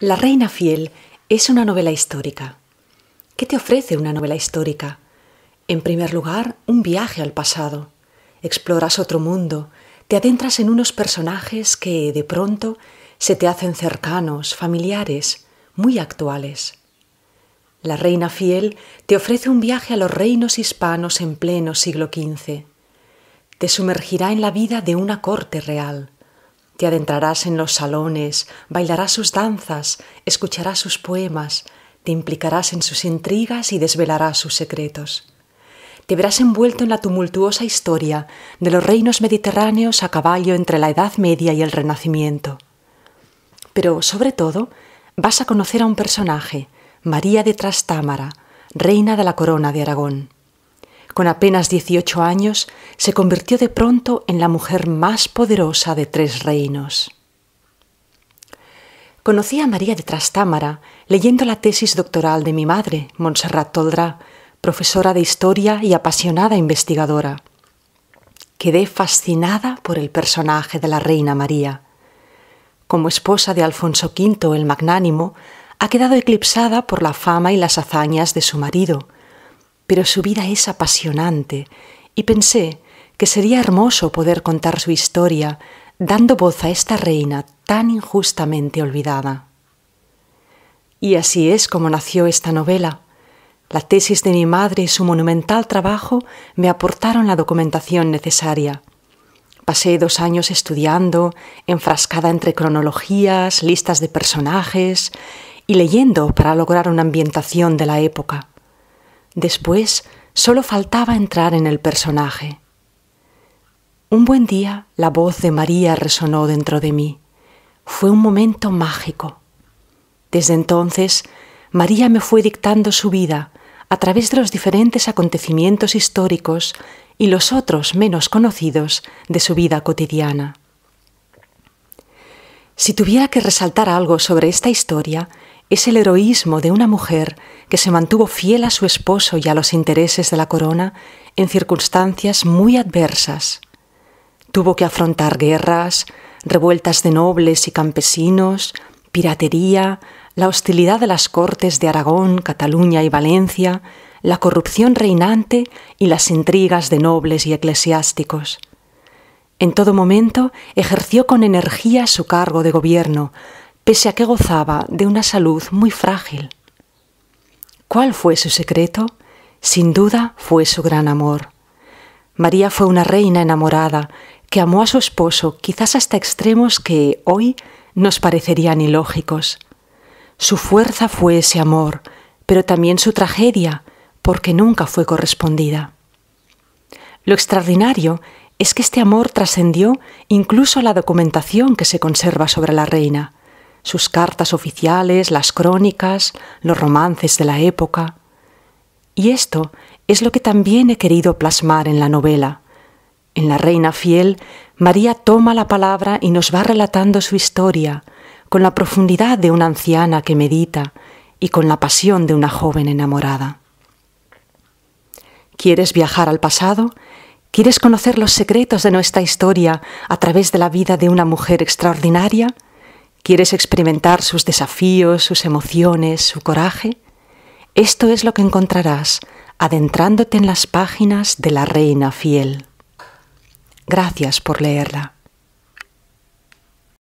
La Reina Fiel es una novela histórica. ¿Qué te ofrece una novela histórica? En primer lugar, un viaje al pasado. Exploras otro mundo, te adentras en unos personajes que, de pronto, se te hacen cercanos, familiares, muy actuales. La Reina Fiel te ofrece un viaje a los reinos hispanos en pleno siglo XV. Te sumergirá en la vida de una corte real te adentrarás en los salones, bailarás sus danzas, escucharás sus poemas, te implicarás en sus intrigas y desvelarás sus secretos. Te verás envuelto en la tumultuosa historia de los reinos mediterráneos a caballo entre la Edad Media y el Renacimiento. Pero, sobre todo, vas a conocer a un personaje, María de Trastámara, reina de la corona de Aragón con apenas 18 años, se convirtió de pronto en la mujer más poderosa de tres reinos. Conocí a María de Trastámara leyendo la tesis doctoral de mi madre, Montserrat Toldrá, profesora de historia y apasionada investigadora. Quedé fascinada por el personaje de la reina María. Como esposa de Alfonso V el Magnánimo, ha quedado eclipsada por la fama y las hazañas de su marido, pero su vida es apasionante y pensé que sería hermoso poder contar su historia dando voz a esta reina tan injustamente olvidada. Y así es como nació esta novela. La tesis de mi madre y su monumental trabajo me aportaron la documentación necesaria. Pasé dos años estudiando, enfrascada entre cronologías, listas de personajes y leyendo para lograr una ambientación de la época. Después solo faltaba entrar en el personaje. Un buen día la voz de María resonó dentro de mí. Fue un momento mágico. Desde entonces, María me fue dictando su vida a través de los diferentes acontecimientos históricos y los otros menos conocidos de su vida cotidiana. Si tuviera que resaltar algo sobre esta historia, es el heroísmo de una mujer que se mantuvo fiel a su esposo y a los intereses de la corona en circunstancias muy adversas. Tuvo que afrontar guerras, revueltas de nobles y campesinos, piratería, la hostilidad de las cortes de Aragón, Cataluña y Valencia, la corrupción reinante y las intrigas de nobles y eclesiásticos. En todo momento ejerció con energía su cargo de gobierno, pese a que gozaba de una salud muy frágil. ¿Cuál fue su secreto? Sin duda fue su gran amor. María fue una reina enamorada que amó a su esposo quizás hasta extremos que hoy nos parecerían ilógicos. Su fuerza fue ese amor, pero también su tragedia, porque nunca fue correspondida. Lo extraordinario es que este amor trascendió incluso la documentación que se conserva sobre la reina sus cartas oficiales, las crónicas, los romances de la época. Y esto es lo que también he querido plasmar en la novela. En La Reina Fiel, María toma la palabra y nos va relatando su historia, con la profundidad de una anciana que medita y con la pasión de una joven enamorada. ¿Quieres viajar al pasado? ¿Quieres conocer los secretos de nuestra historia a través de la vida de una mujer extraordinaria? ¿Quieres experimentar sus desafíos, sus emociones, su coraje? Esto es lo que encontrarás adentrándote en las páginas de la Reina Fiel. Gracias por leerla.